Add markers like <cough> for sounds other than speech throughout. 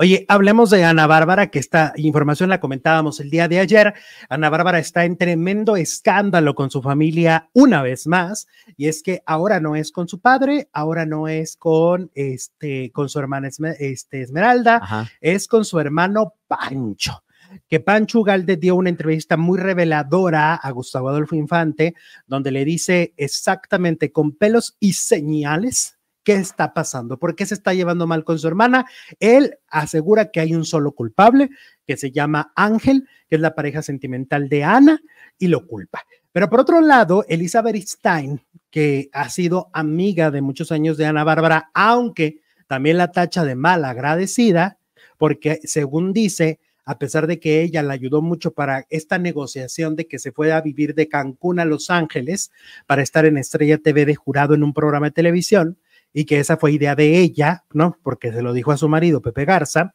Oye, hablemos de Ana Bárbara, que esta información la comentábamos el día de ayer. Ana Bárbara está en tremendo escándalo con su familia una vez más, y es que ahora no es con su padre, ahora no es con este con su hermana este, Esmeralda, es con su hermano Pancho que Pancho Galde dio una entrevista muy reveladora a Gustavo Adolfo Infante, donde le dice exactamente con pelos y señales qué está pasando, por qué se está llevando mal con su hermana. Él asegura que hay un solo culpable, que se llama Ángel, que es la pareja sentimental de Ana, y lo culpa. Pero por otro lado, Elizabeth Stein, que ha sido amiga de muchos años de Ana Bárbara, aunque también la tacha de mal agradecida, porque según dice, a pesar de que ella la ayudó mucho para esta negociación de que se fuera a vivir de Cancún a Los Ángeles para estar en Estrella TV de jurado en un programa de televisión, y que esa fue idea de ella, ¿no? Porque se lo dijo a su marido, Pepe Garza,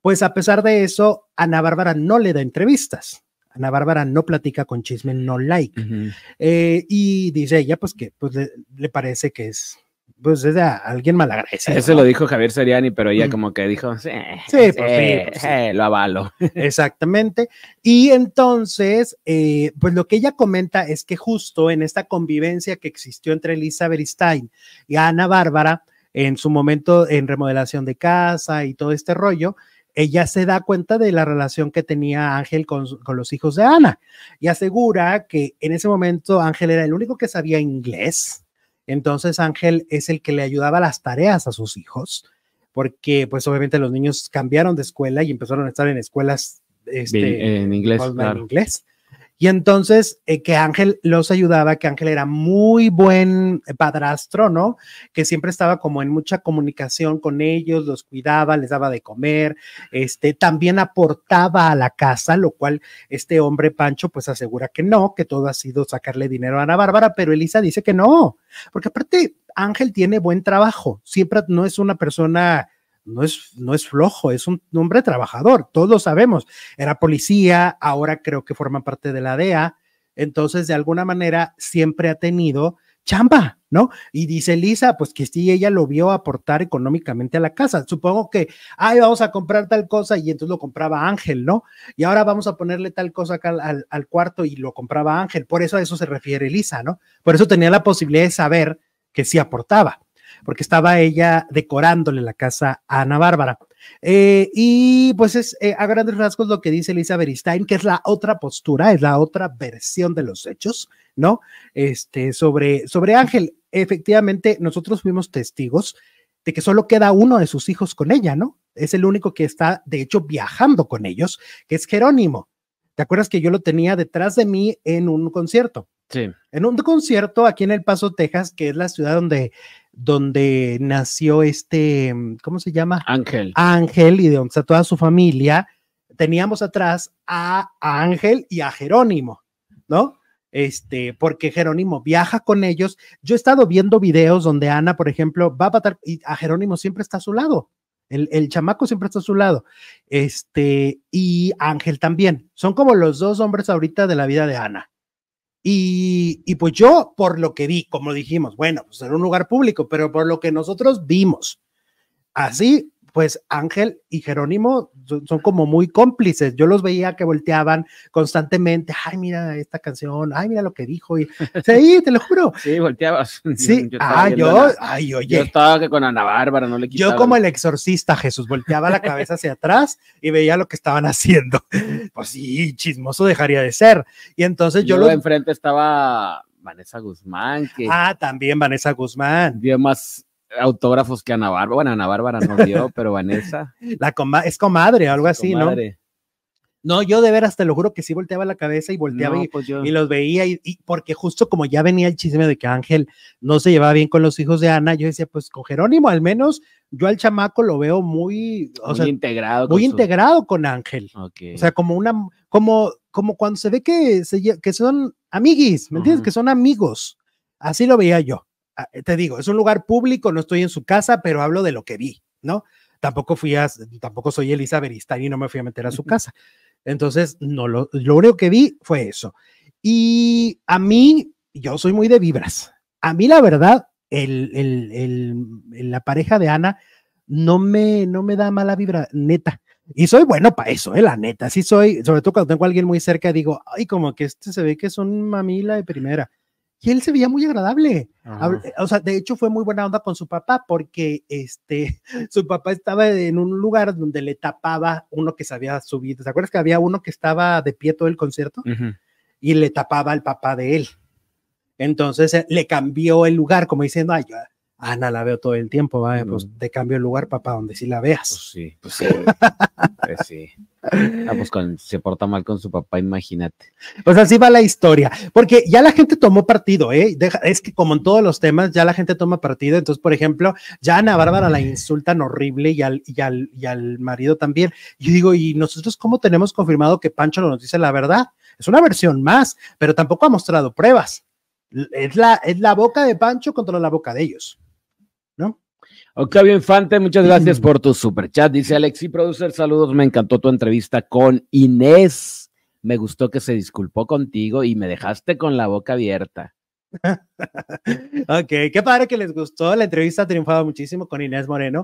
pues a pesar de eso, Ana Bárbara no le da entrevistas. Ana Bárbara no platica con chisme no like. Eh, y dice ella, pues que pues, le parece que es pues es alguien malagradecido. Eso lo dijo Javier Seriani, pero ella como que dijo, sí, sí, pues, pues, eh, lo avalo. <laughs> Exactamente. Y entonces, eh, pues lo que ella comenta es que justo en esta convivencia que existió entre Elizabeth Stein y Ana Bárbara, en su momento en remodelación de casa y todo este rollo, ella se da cuenta de la relación que tenía Ángel con, con, los hijos de Ana y asegura que en ese momento Ángel era el único que sabía inglés, entonces Ángel es el que le ayudaba las tareas a sus hijos, porque pues obviamente los niños cambiaron de escuela y empezaron a estar en escuelas este, en inglés. En inglés. Y entonces eh, que Ángel los ayudaba, que Ángel era muy buen padrastro, ¿no? Que siempre estaba como en mucha comunicación con ellos, los cuidaba, les daba de comer, este, también aportaba a la casa, lo cual este hombre Pancho pues asegura que no, que todo ha sido sacarle dinero a Ana Bárbara, pero Elisa dice que no, porque aparte Ángel tiene buen trabajo, siempre no es una persona no es, no es flojo, es un hombre trabajador, todos lo sabemos. Era policía, ahora creo que forma parte de la DEA, entonces de alguna manera siempre ha tenido chamba, ¿no? Y dice Lisa, pues que sí, ella lo vio aportar económicamente a la casa. Supongo que, ay, vamos a comprar tal cosa y entonces lo compraba Ángel, ¿no? Y ahora vamos a ponerle tal cosa acá al, al cuarto y lo compraba Ángel. Por eso a eso se refiere Lisa, ¿no? Por eso tenía la posibilidad de saber que sí aportaba porque estaba ella decorándole la casa a Ana Bárbara. Eh, y pues es eh, a grandes rasgos lo que dice Elizabeth Stein que es la otra postura, es la otra versión de los hechos, ¿no? Este, sobre, sobre Ángel, efectivamente, nosotros fuimos testigos de que solo queda uno de sus hijos con ella, ¿no? Es el único que está, de hecho, viajando con ellos, que es Jerónimo. ¿Te acuerdas que yo lo tenía detrás de mí en un concierto? Sí. En un concierto aquí en El Paso, Texas, que es la ciudad donde donde nació este, mm, ¿cómo se llama? Ángel. Ángel y de donde está toda su familia, teníamos atrás a, Ángel y a Jerónimo, ¿no? este, porque Jerónimo viaja con ellos. Yo he estado viendo videos donde Ana, por ejemplo, va a matar y a Jerónimo siempre está a su lado. El, el, chamaco siempre está a su lado. Este, y Ángel también. Son como los dos hombres ahorita de la vida de Ana. Y, pues yo, por lo que vi, como dijimos, bueno, pues en un lugar público, pero por lo que nosotros vimos, así pues Ángel y Jerónimo son, como muy cómplices. Yo los veía que volteaban constantemente, ay, mira esta canción, ay, mira lo que dijo. <laughs> sí, te lo juro. Sí, volteabas. <laughs> Sí, ah, yo, ay, oye. Yo estaba que con Ana Bárbara, no le Yo como el exorcista, Jesús, volteaba la cabeza hacia atrás y veía lo que estaban haciendo. <laughs> Pues sí, chismoso dejaría de ser. Y entonces yo... lo. enfrente estaba Vanessa Guzmán. Que ah, también Vanessa Guzmán. Dio más autógrafos que Ana Bárbara. Bueno, Ana Bárbara no dio, <laughs> pero Vanessa. La es comadre algo así, ¿no? No, yo de veras te lo juro que sí volteaba la cabeza y volteaba pues y, los veía. Y, porque justo como ya venía el chisme de que Ángel no se llevaba bien con los hijos de Ana, yo decía, pues con Jerónimo al menos yo al chamaco lo veo muy, integrado. Muy integrado con Ángel. O sea, como una, como, como cuando se ve que, que son amiguis, ¿me entiendes? Que son amigos. Así lo veía yo. Eh, te digo, es un lugar público, no estoy en su casa, pero hablo de lo que vi, ¿no? Tampoco fui a, tampoco soy Elizabeth y no me fui a meter a su casa. Entonces, no, lo, lo único que vi fue eso. Y a mí, yo soy muy de vibras. A mí, la verdad, el, el, el, la pareja de Ana no me, no me da mala vibra, neta. Y soy bueno para eso, ¿eh? la neta. Sí soy, sobre todo cuando tengo a alguien muy cerca, digo, ay, como que este se ve que es un mamila de primera él se veía muy agradable. O sea, de hecho fue muy buena onda con su papá porque este, <laughs> su papá estaba en un lugar donde le tapaba uno que se había subido. ¿Te acuerdas que había uno que estaba de pie todo el concierto? Y le tapaba al papá de él. Entonces eh, le cambió el lugar, como diciendo, ay, Ana la veo todo el tiempo, pues te cambio el lugar papá, donde sí la veas. Pues sí, pues sí. pues sí. Ah, pues se porta mal con su papá, imagínate. Pues así va la historia, porque ya la gente tomó partido, ¿eh? es que como en todos los temas, ya la gente toma partido. Entonces, por ejemplo, ya Ana Bárbara la insultan horrible y al, y marido también. Yo digo, ¿y nosotros cómo tenemos confirmado que Pancho nos dice la verdad? Es una versión más, pero tampoco ha mostrado pruebas. Es la, es la boca de Pancho contra la boca de ellos. ¿no? bien Infante, muchas <clears throat> gracias por tu super chat. Dice Alexi Producer, saludos, me encantó tu entrevista con Inés. Me gustó que se disculpó contigo y me dejaste con la boca abierta. <laughs> ok, qué padre que les gustó. La entrevista ha triunfado muchísimo con Inés Moreno.